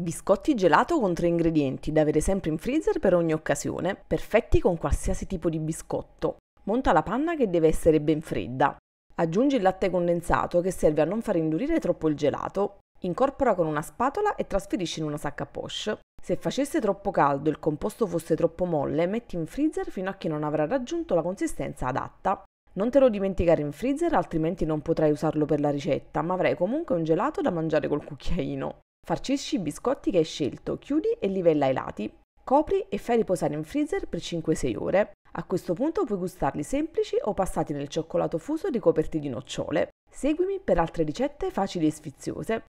Biscotti gelato con tre ingredienti da avere sempre in freezer per ogni occasione, perfetti con qualsiasi tipo di biscotto. Monta la panna che deve essere ben fredda. Aggiungi il latte condensato che serve a non far indurire troppo il gelato. Incorpora con una spatola e trasferisci in una sacca poche. Se facesse troppo caldo e il composto fosse troppo molle, metti in freezer fino a che non avrà raggiunto la consistenza adatta. Non te lo dimenticare in freezer, altrimenti non potrai usarlo per la ricetta, ma avrai comunque un gelato da mangiare col cucchiaino. Farcisci i biscotti che hai scelto, chiudi e livella i lati. Copri e fai riposare in freezer per 5-6 ore. A questo punto puoi gustarli semplici o passati nel cioccolato fuso ricoperti di nocciole. Seguimi per altre ricette facili e sfiziose.